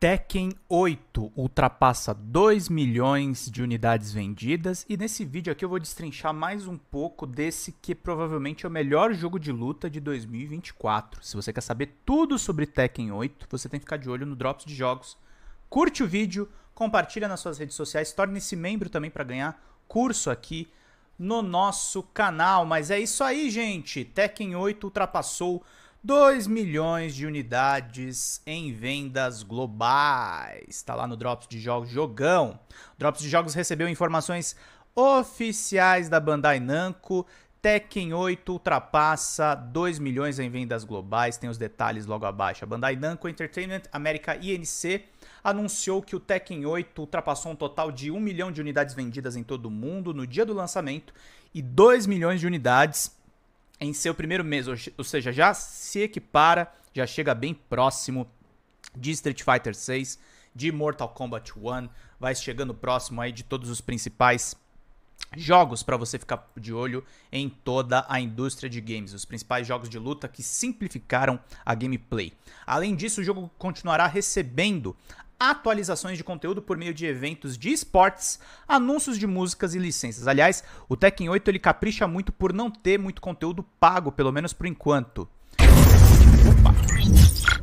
Tekken 8 ultrapassa 2 milhões de unidades vendidas e nesse vídeo aqui eu vou destrinchar mais um pouco desse que provavelmente é o melhor jogo de luta de 2024. Se você quer saber tudo sobre Tekken 8, você tem que ficar de olho no Drops de Jogos. Curte o vídeo, compartilha nas suas redes sociais, torne-se membro também para ganhar curso aqui no nosso canal. Mas é isso aí, gente. Tekken 8 ultrapassou 2 milhões de unidades em vendas globais. Está lá no Drops de Jogos Jogão. O Drops de Jogos recebeu informações oficiais da Bandai Namco. Tekken 8 ultrapassa 2 milhões em vendas globais, tem os detalhes logo abaixo. A Bandai Namco Entertainment América INC anunciou que o Tekken 8 ultrapassou um total de 1 milhão de unidades vendidas em todo o mundo no dia do lançamento e 2 milhões de unidades em seu primeiro mês, ou seja, já se equipara, já chega bem próximo de Street Fighter 6, de Mortal Kombat 1, vai chegando próximo aí de todos os principais jogos para você ficar de olho em toda a indústria de games, os principais jogos de luta que simplificaram a gameplay. Além disso, o jogo continuará recebendo atualizações de conteúdo por meio de eventos de esportes, anúncios de músicas e licenças. Aliás, o Tekken 8 ele capricha muito por não ter muito conteúdo pago, pelo menos por enquanto. Opa.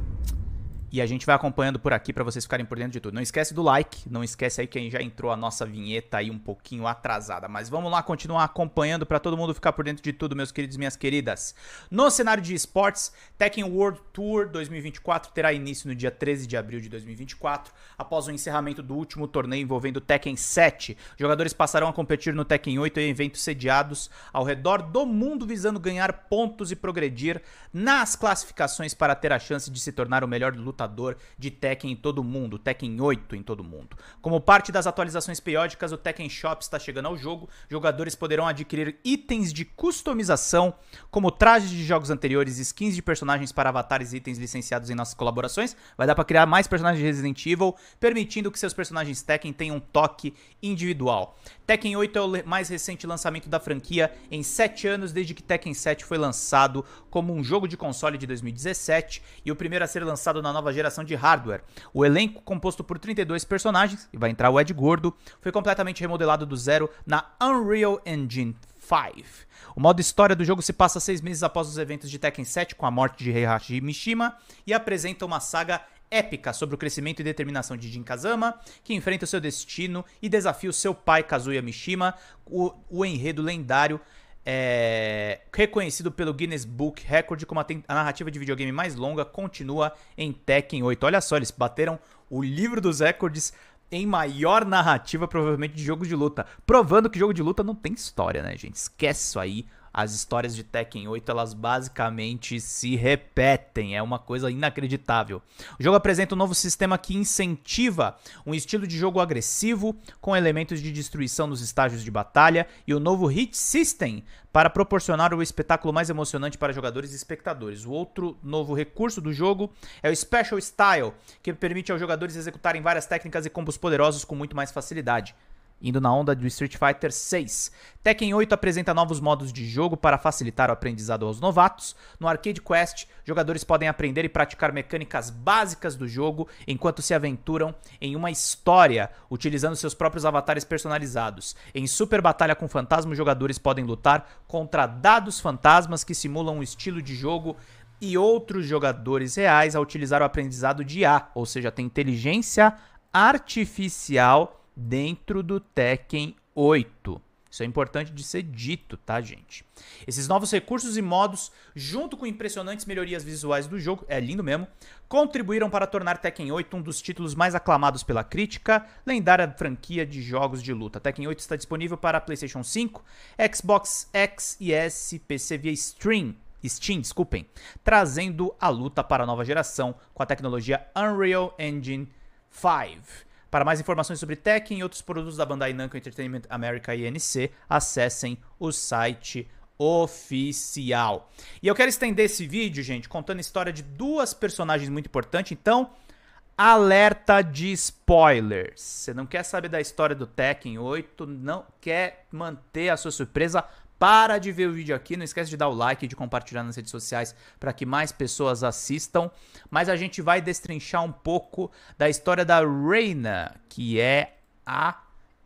E a gente vai acompanhando por aqui para vocês ficarem por dentro de tudo. Não esquece do like, não esquece aí quem já entrou a nossa vinheta aí um pouquinho atrasada. Mas vamos lá continuar acompanhando para todo mundo ficar por dentro de tudo, meus queridos e minhas queridas. No cenário de esportes, Tekken World Tour 2024 terá início no dia 13 de abril de 2024, após o encerramento do último torneio envolvendo Tekken 7. Jogadores passarão a competir no Tekken 8 em eventos sediados ao redor do mundo visando ganhar pontos e progredir nas classificações para ter a chance de se tornar o melhor lutador de Tekken em todo mundo, Tekken 8 em todo mundo. Como parte das atualizações periódicas, o Tekken Shop está chegando ao jogo. Jogadores poderão adquirir itens de customização, como trajes de jogos anteriores, skins de personagens para avatares e itens licenciados em nossas colaborações. Vai dar para criar mais personagens de Resident Evil, permitindo que seus personagens Tekken tenham um toque individual. Tekken 8 é o mais recente lançamento da franquia em 7 anos desde que Tekken 7 foi lançado como um jogo de console de 2017 e o primeiro a ser lançado na nova geração de hardware. O elenco, composto por 32 personagens, e vai entrar o Ed Gordo, foi completamente remodelado do zero na Unreal Engine 5. O modo história do jogo se passa seis meses após os eventos de Tekken 7 com a morte de Heihachi Mishima e apresenta uma saga épica sobre o crescimento e determinação de Jin Kazama, que enfrenta o seu destino e desafia o seu pai Kazuya Mishima. O, o enredo lendário é, reconhecido pelo Guinness Book Record como a, a, narrativa de videogame mais longa, continua em Tekken 8. Olha só, eles bateram o livro dos recordes em maior narrativa, provavelmente, de jogo de luta. Provando que jogo de luta não tem história, né, gente? Esquece isso aí as histórias de Tekken 8 elas basicamente se repetem, é uma coisa inacreditável. O jogo apresenta um novo sistema que incentiva um estilo de jogo agressivo com elementos de destruição nos estágios de batalha e o novo Hit System para proporcionar o espetáculo mais emocionante para jogadores e espectadores. O outro novo recurso do jogo é o Special Style, que permite aos jogadores executarem várias técnicas e combos poderosos com muito mais facilidade indo na onda do Street Fighter 6. Tekken 8 apresenta novos modos de jogo para facilitar o aprendizado aos novatos. No Arcade Quest, jogadores podem aprender e praticar mecânicas básicas do jogo enquanto se aventuram em uma história, utilizando seus próprios avatares personalizados. Em Super Batalha com Fantasma, jogadores podem lutar contra dados fantasmas que simulam um estilo de jogo e outros jogadores reais a utilizar o aprendizado de A, ou seja, tem inteligência artificial dentro do Tekken 8. Isso é importante de ser dito, tá, gente? Esses novos recursos e modos, junto com impressionantes melhorias visuais do jogo, é lindo mesmo, contribuíram para tornar Tekken 8 um dos títulos mais aclamados pela crítica, lendária franquia de jogos de luta. Tekken 8 está disponível para PlayStation 5, Xbox X e S, PC via Stream. Steam, desculpem, trazendo a luta para a nova geração com a tecnologia Unreal Engine 5. Para mais informações sobre tech e outros produtos da Bandai Namco Entertainment America INC, acessem o site oficial. E eu quero estender esse vídeo, gente, contando a história de duas personagens muito importantes, então alerta de spoilers. Você não quer saber da história do Tekken 8, não quer manter a sua surpresa, para de ver o vídeo aqui, não esquece de dar o like e de compartilhar nas redes sociais para que mais pessoas assistam. Mas a gente vai destrinchar um pouco da história da Reina, que é a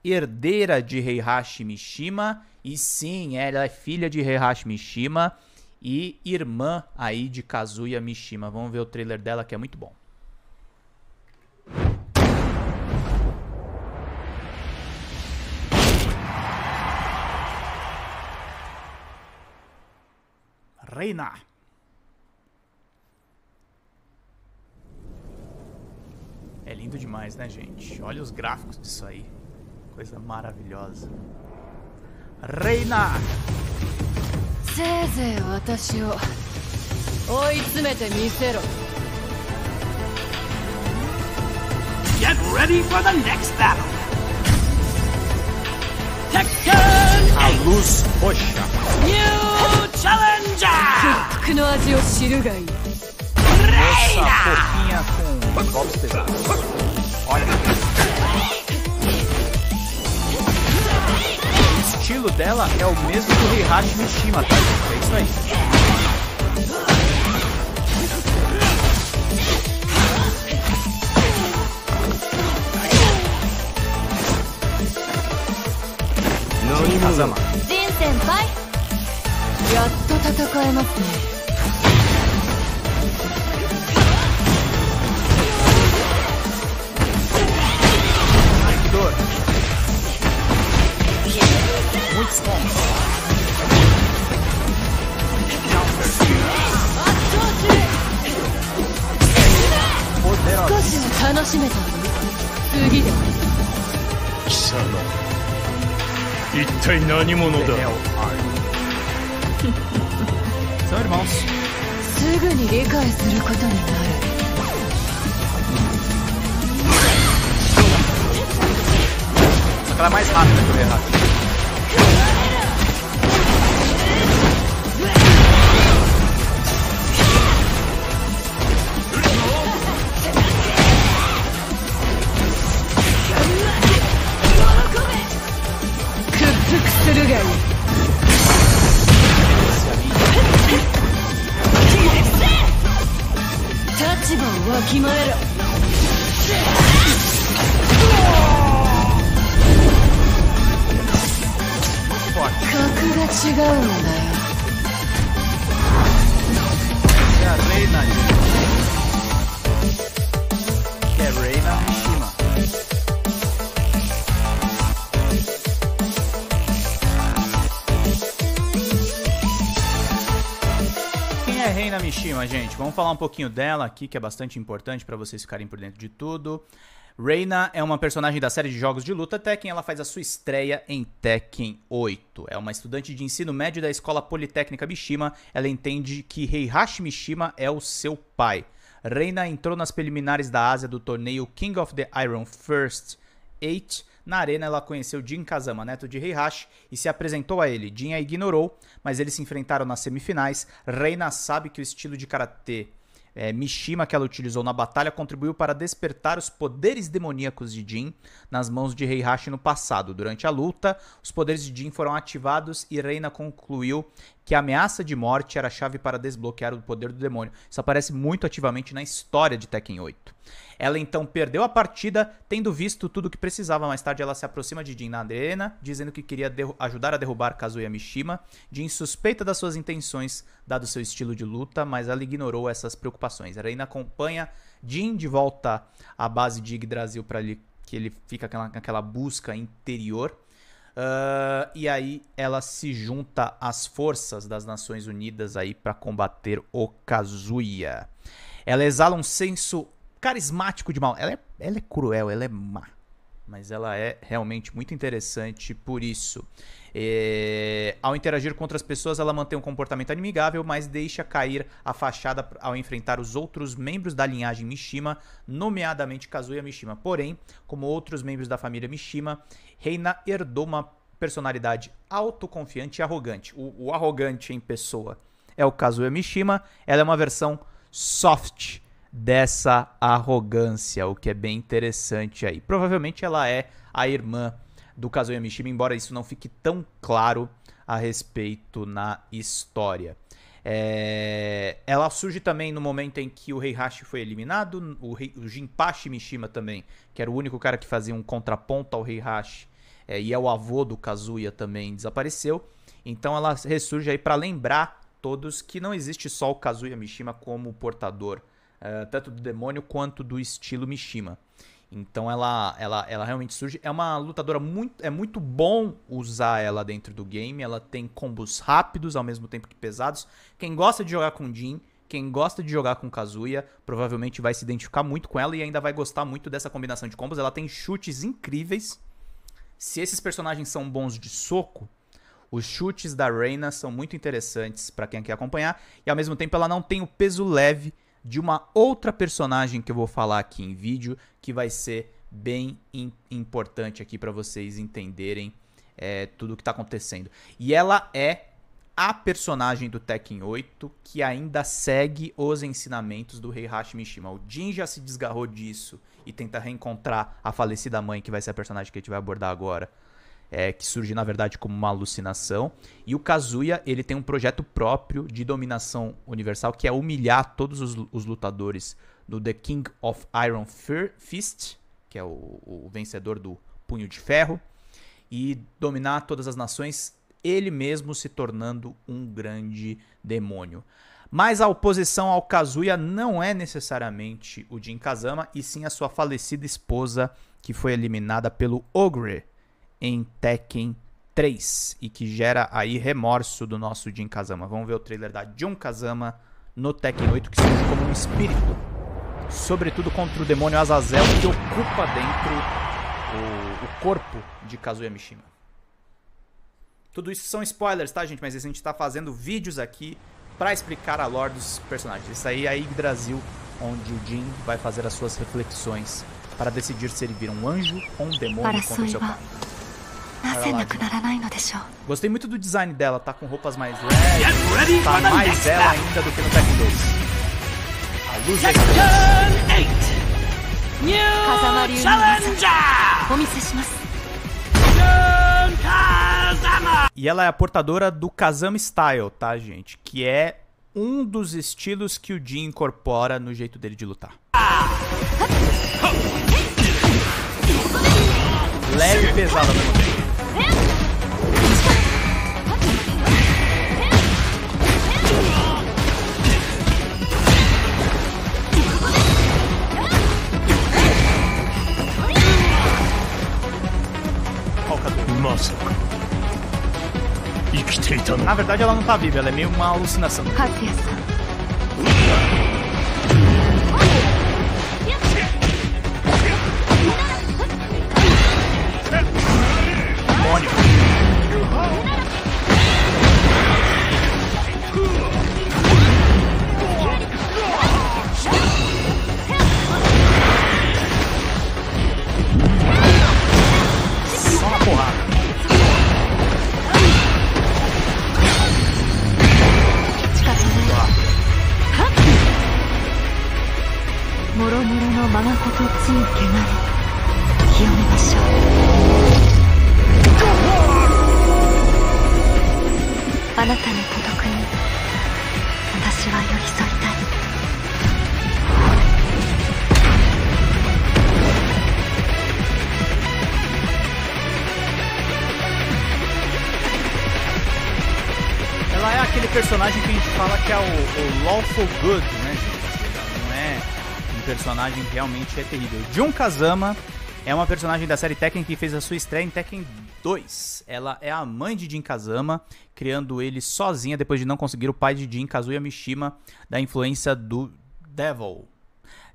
herdeira de Heihachi Mishima. E sim, ela é filha de Heihachi Mishima e irmã aí de Kazuya Mishima. Vamos ver o trailer dela que é muito bom. reinar. É lindo demais, né, gente? Olha os gráficos disso aí. Coisa maravilhosa. Reinar! せいぜい私を追い詰めてみせろ Get ready for the next battle! Tekken! A luz roxa! Yeah! じゃ屈服の味を知るがいい Essa fofinha com Olha. O estilo dela é o mesmo do Heihachi Mishima, tá? É isso aí. Não, Kazama. Jin-senpai. 戦えますね楽しめたわ一体何者だ すぐに理解することになるだから gente, vamos falar um pouquinho dela aqui, que é bastante importante para vocês ficarem por dentro de tudo. Reina é uma personagem da série de jogos de luta Tekken, ela faz a sua estreia em Tekken 8. É uma estudante de ensino médio da Escola Politécnica Mishima, ela entende que Heihachi Mishima é o seu pai. Reina entrou nas preliminares da Ásia do torneio King of the Iron First 8 na arena, ela conheceu Jin Kazama, neto de Heihachi, e se apresentou a ele. Jin a ignorou, mas eles se enfrentaram nas semifinais. Reina sabe que o estilo de karatê é, Mishima que ela utilizou na batalha contribuiu para despertar os poderes demoníacos de Jin nas mãos de Heihachi no passado. Durante a luta, os poderes de Jin foram ativados e Reina concluiu que a ameaça de morte era a chave para desbloquear o poder do demônio. Isso aparece muito ativamente na história de Tekken 8. Ela então perdeu a partida, tendo visto tudo o que precisava. Mais tarde, ela se aproxima de Jin na arena, dizendo que queria ajudar a derrubar Kazuya Mishima. Jin suspeita das suas intenções, dado seu estilo de luta, mas ela ignorou essas preocupações. A acompanha Jin de volta à base de Yggdrasil para que ele fica naquela busca interior. Uh, e aí ela se junta às forças das Nações Unidas aí para combater o Kazuya. Ela exala um senso carismático de mal. Ela é, ela é cruel, ela é má. Mas ela é realmente muito interessante por isso. É, ao interagir com outras pessoas, ela mantém um comportamento amigável, mas deixa cair a fachada ao enfrentar os outros membros da linhagem Mishima, nomeadamente Kazuya Mishima. Porém, como outros membros da família Mishima, Reina herdou uma personalidade autoconfiante e arrogante. O, o arrogante em pessoa é o Kazuya Mishima, ela é uma versão soft dessa arrogância, o que é bem interessante aí. Provavelmente ela é a irmã do Kazuya Mishima, embora isso não fique tão claro a respeito na história. É... Ela surge também no momento em que o Rei Hashi foi eliminado, o, rei... o Jinpachi Mishima também, que era o único cara que fazia um contraponto ao Rei Hashi, é... e é o avô do Kazuya também, desapareceu. Então ela ressurge aí para lembrar todos que não existe só o Kazuya Mishima como portador eh, tanto do demônio quanto do estilo Mishima. Então ela, ela, ela realmente surge. É uma lutadora muito. É muito bom usar ela dentro do game. Ela tem combos rápidos ao mesmo tempo que pesados. Quem gosta de jogar com Jin, quem gosta de jogar com Kazuya, provavelmente vai se identificar muito com ela e ainda vai gostar muito dessa combinação de combos. Ela tem chutes incríveis. Se esses personagens são bons de soco, os chutes da Reina são muito interessantes para quem quer acompanhar. E ao mesmo tempo ela não tem o peso leve de uma outra personagem que eu vou falar aqui em vídeo, que vai ser bem importante aqui para vocês entenderem é, tudo o que está acontecendo. E ela é a personagem do Tekken 8 que ainda segue os ensinamentos do Rei Hashimishima. O Jin já se desgarrou disso e tenta reencontrar a falecida mãe, que vai ser a personagem que a gente vai abordar agora é, que surge na verdade como uma alucinação. E o Kazuya ele tem um projeto próprio de dominação universal que é humilhar todos os, os lutadores do The King of Iron Fist, que é o, o vencedor do Punho de Ferro, e dominar todas as nações, ele mesmo se tornando um grande demônio. Mas a oposição ao Kazuya não é necessariamente o Jin Kazama, e sim a sua falecida esposa, que foi eliminada pelo Ogre, em Tekken 3 e que gera aí remorso do nosso Jin Kazama. Vamos ver o trailer da Jun Kazama no Tekken 8 que surge como um espírito, sobretudo contra o demônio Azazel que ocupa dentro o, o corpo de Kazuya Mishima. Tudo isso são spoilers, tá, gente? Mas a gente está fazendo vídeos aqui para explicar a lore dos personagens. Isso aí é a Yggdrasil, onde o Jin vai fazer as suas reflexões para decidir se ele vira um anjo ou um demônio contra seu pai. Gostei muito do design dela, tá com roupas mais leves, tá mais ela ainda do que no Tekken 2. A luz é New Challenger! E ela é a portadora do Kazama Style, tá, gente? Que é um dos estilos que o Jin incorpora no jeito dele de lutar. Ah. Leve e pesada, meu Na verdade ela não tá viva, ela é meio uma alucinação. もろもろのままことつい汚れ清めましょうあなたの孤独に私は寄り添いたい ela é aquele personagem que a gente fala que é o, o Lawful Good personagem realmente é terrível. Jun Kazama é uma personagem da série Tekken que fez a sua estreia em Tekken 2. Ela é a mãe de Jin Kazama, criando ele sozinha depois de não conseguir o pai de Jin, Kazuya Mishima, da influência do Devil.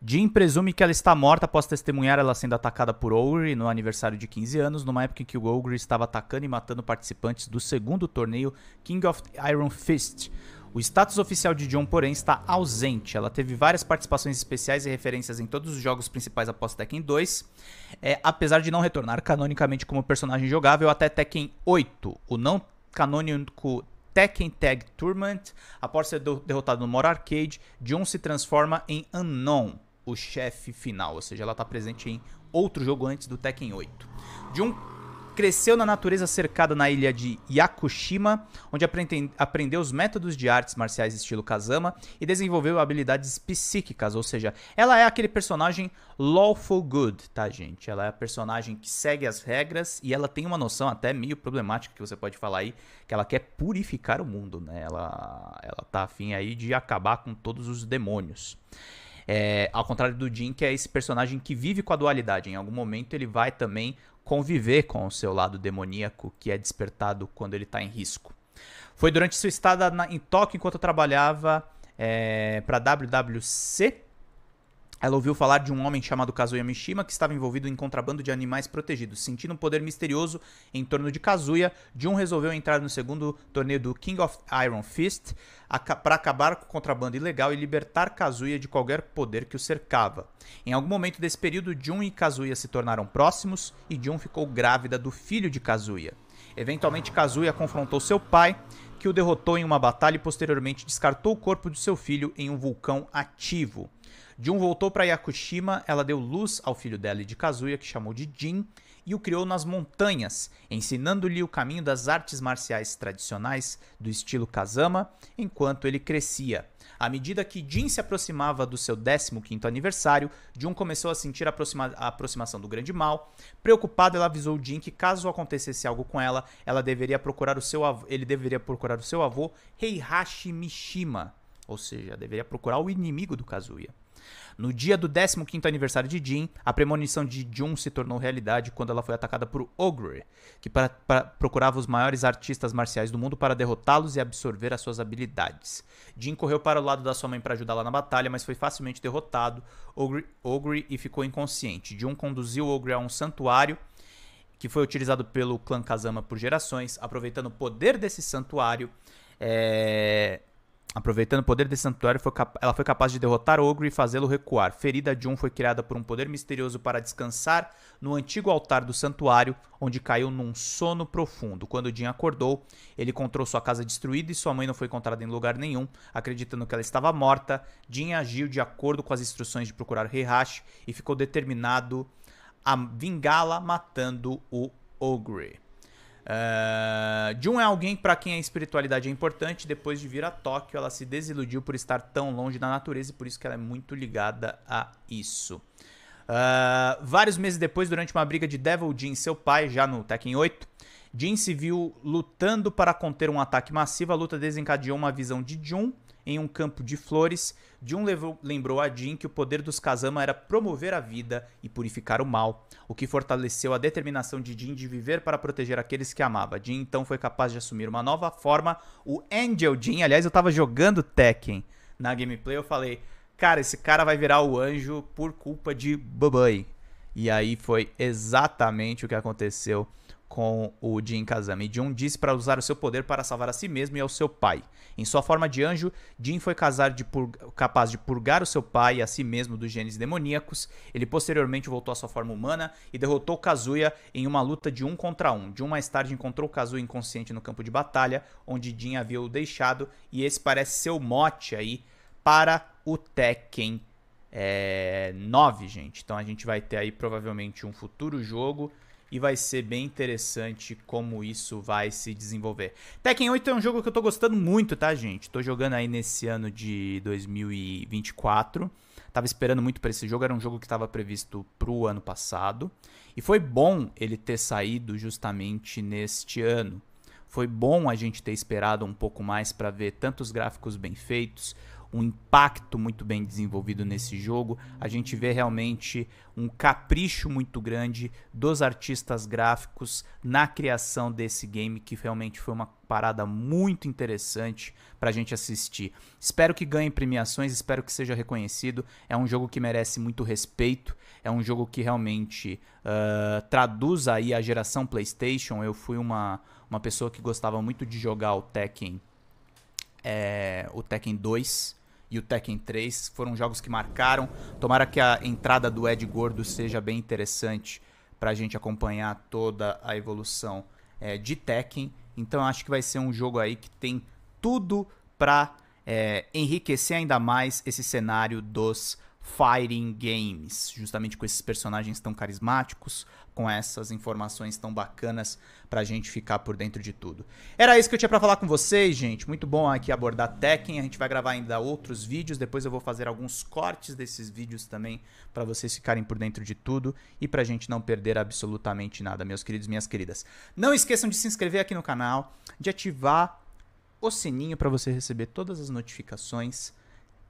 Jin presume que ela está morta após testemunhar ela sendo atacada por Ogre no aniversário de 15 anos, numa época em que o Ogre estava atacando e matando participantes do segundo torneio King of Iron Fist. O status oficial de John, porém, está ausente. Ela teve várias participações especiais e referências em todos os jogos principais após Tekken 2, é, apesar de não retornar canonicamente como personagem jogável até Tekken 8. O não canônico Tekken Tag Tournament, após ser derrotado no Mor Arcade, John se transforma em Unknown, o chefe final, ou seja, ela está presente em outro jogo antes do Tekken 8. John Cresceu na natureza cercada na ilha de Yakushima, onde aprendeu os métodos de artes marciais estilo Kazama e desenvolveu habilidades psíquicas, ou seja, ela é aquele personagem lawful good, tá, gente? Ela é a personagem que segue as regras e ela tem uma noção até meio problemática que você pode falar aí, que ela quer purificar o mundo, né? Ela, ela tá afim aí de acabar com todos os demônios. É, ao contrário do Jin, que é esse personagem que vive com a dualidade. Em algum momento ele vai também conviver com o seu lado demoníaco que é despertado quando ele está em risco. Foi durante sua estada na, em Tóquio enquanto trabalhava é, eh, para a WWC ela ouviu falar de um homem chamado Kazuya Mishima que estava envolvido em contrabando de animais protegidos. Sentindo um poder misterioso em torno de Kazuya, Jun resolveu entrar no segundo torneio do King of Iron Fist para acabar com o contrabando ilegal e libertar Kazuya de qualquer poder que o cercava. Em algum momento desse período, Jun e Kazuya se tornaram próximos e Jun ficou grávida do filho de Kazuya. Eventualmente, Kazuya confrontou seu pai, que o derrotou em uma batalha e posteriormente descartou o corpo de seu filho em um vulcão ativo. Jun voltou para Yakushima, ela deu luz ao filho dela e de Kazuya, que chamou de Jin, e o criou nas montanhas, ensinando-lhe o caminho das artes marciais tradicionais do estilo Kazama, enquanto ele crescia. À medida que Jin se aproximava do seu 15 aniversário, Jun começou a sentir a, aproxima a aproximação do grande mal. Preocupado, ela avisou Jin que caso acontecesse algo com ela, ela deveria procurar o seu avô, ele deveria procurar o seu avô Heihachi Mishima, ou seja, deveria procurar o inimigo do Kazuya. No dia do 15º aniversário de Jin, a premonição de Jun se tornou realidade quando ela foi atacada por Ogre, que pra, pra, procurava os maiores artistas marciais do mundo para derrotá-los e absorver as suas habilidades. Jin correu para o lado da sua mãe para ajudá-la na batalha, mas foi facilmente derrotado Ogre, Ogre e ficou inconsciente. Jun conduziu Ogre a um santuário que foi utilizado pelo clã Kazama por gerações, aproveitando o poder desse santuário, é, Aproveitando o poder desse santuário, foi ela foi capaz de derrotar Ogre e fazê-lo recuar. Ferida, um, foi criada por um poder misterioso para descansar no antigo altar do santuário, onde caiu num sono profundo. Quando Jin acordou, ele encontrou sua casa destruída e sua mãe não foi encontrada em lugar nenhum. Acreditando que ela estava morta, Jin agiu de acordo com as instruções de procurar Heihachi e ficou determinado a vingá-la matando o Ogre. Ah, Jun é alguém para quem a espiritualidade é importante. Depois de vir a Tóquio, ela se desiludiu por estar tão longe da natureza e por isso que ela é muito ligada a isso. Uh, vários meses depois, durante uma briga de Devil Jin e seu pai, já no Tekken 8, Jin se viu lutando para conter um ataque massivo. A luta desencadeou uma visão de Jun em um campo de flores. Jun lembrou a Jin que o poder dos Kazama era promover a vida e purificar o mal, o que fortaleceu a determinação de Jin de viver para proteger aqueles que amava. Jin então foi capaz de assumir uma nova forma, o Angel Jin. Aliás, eu estava jogando Tekken na gameplay, eu falei, cara, esse cara vai virar o anjo por culpa de Bubai". E aí foi exatamente o que aconteceu com o Jin Kazama. E Jun disse para usar o seu poder para salvar a si mesmo e ao seu pai. Em sua forma de anjo, Jin foi de pur, capaz de purgar o seu pai e a si mesmo dos genes demoníacos. Ele posteriormente voltou à sua forma humana e derrotou Kazuya em uma luta de um contra um. Jun mais tarde encontrou Kazuya inconsciente no campo de batalha, onde Jin havia o deixado, e esse parece ser o mote aí para o Tekken é, eh, 9, gente. Então a gente vai ter aí provavelmente um futuro jogo e vai ser bem interessante como isso vai se desenvolver. Tekken 8 é um jogo que eu tô gostando muito, tá, gente? Tô jogando aí nesse ano de 2024. Tava esperando muito para esse jogo, era um jogo que estava previsto pro ano passado. E foi bom ele ter saído justamente neste ano. Foi bom a gente ter esperado um pouco mais para ver tantos gráficos bem feitos, um impacto muito bem desenvolvido nesse jogo. A gente vê realmente um capricho muito grande dos artistas gráficos na criação desse game, que realmente foi uma parada muito interessante para a gente assistir. Espero que ganhe premiações, espero que seja reconhecido. É um jogo que merece muito respeito, é um jogo que realmente uh, traduz aí a geração PlayStation. Eu fui uma, uma pessoa que gostava muito de jogar o Tekken, é, o Tekken 2 e o Tekken 3 foram jogos que marcaram. Tomara que a entrada do Ed Gordo seja bem interessante para a gente acompanhar toda a evolução é, de Tekken. Então acho que vai ser um jogo aí que tem tudo para é, enriquecer ainda mais esse cenário dos fighting games, justamente com esses personagens tão carismáticos, com essas informações tão bacanas pra gente ficar por dentro de tudo. Era isso que eu tinha para falar com vocês, gente. Muito bom aqui abordar Tekken, a gente vai gravar ainda outros vídeos, depois eu vou fazer alguns cortes desses vídeos também para vocês ficarem por dentro de tudo e pra gente não perder absolutamente nada, meus queridos, minhas queridas. Não esqueçam de se inscrever aqui no canal, de ativar o sininho para você receber todas as notificações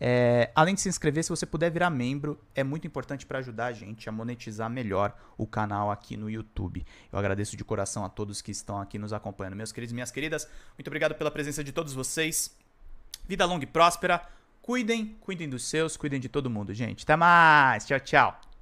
é, além de se inscrever, se você puder virar membro, é muito importante para ajudar a gente a monetizar melhor o canal aqui no YouTube. Eu agradeço de coração a todos que estão aqui nos acompanhando. Meus queridos e minhas queridas, muito obrigado pela presença de todos vocês. Vida longa e próspera. Cuidem, cuidem dos seus, cuidem de todo mundo, gente. Até mais. Tchau, tchau.